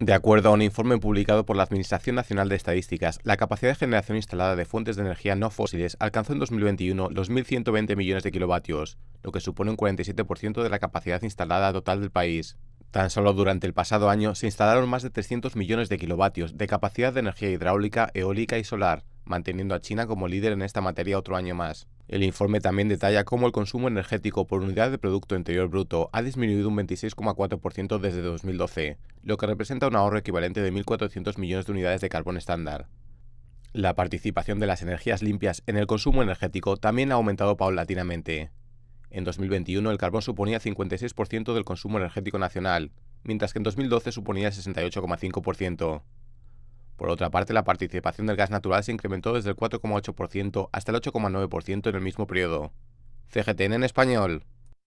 De acuerdo a un informe publicado por la Administración Nacional de Estadísticas, la capacidad de generación instalada de fuentes de energía no fósiles alcanzó en 2021 los 1.120 millones de kilovatios, lo que supone un 47% de la capacidad instalada total del país. Tan solo durante el pasado año se instalaron más de 300 millones de kilovatios de capacidad de energía hidráulica, eólica y solar, manteniendo a China como líder en esta materia otro año más. El informe también detalla cómo el consumo energético por unidad de Producto Interior Bruto ha disminuido un 26,4% desde 2012, lo que representa un ahorro equivalente de 1.400 millones de unidades de carbón estándar. La participación de las energías limpias en el consumo energético también ha aumentado paulatinamente. En 2021 el carbón suponía 56% del consumo energético nacional, mientras que en 2012 suponía 68,5%. Por otra parte, la participación del gas natural se incrementó desde el 4,8% hasta el 8,9% en el mismo periodo. CGTN en español.